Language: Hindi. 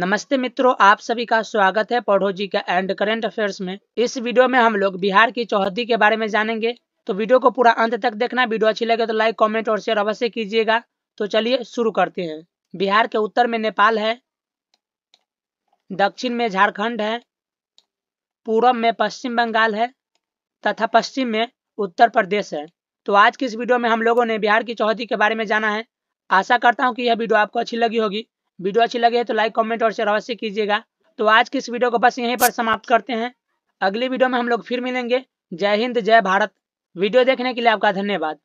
नमस्ते मित्रों आप सभी का स्वागत है पढ़ो जी का एंड करेंट अफेयर्स में इस वीडियो में हम लोग बिहार की चौहदी के बारे में जानेंगे तो वीडियो को पूरा अंत तक देखना वीडियो अच्छी लगे तो लाइक कमेंट और शेयर अवश्य कीजिएगा तो चलिए शुरू करते हैं बिहार के उत्तर में नेपाल है दक्षिण में झारखंड है पूर्व में पश्चिम बंगाल है तथा पश्चिम में उत्तर प्रदेश है तो आज की इस वीडियो में हम लोगों ने बिहार की चौहदी के बारे में जाना है आशा करता हूँ कि यह वीडियो आपको अच्छी लगी होगी वीडियो अच्छी लगे तो लाइक कमेंट और शेयर अवश्य कीजिएगा तो आज की इस वीडियो को बस यहीं पर समाप्त करते हैं अगली वीडियो में हम लोग फिर मिलेंगे जय हिंद जय भारत वीडियो देखने के लिए आपका धन्यवाद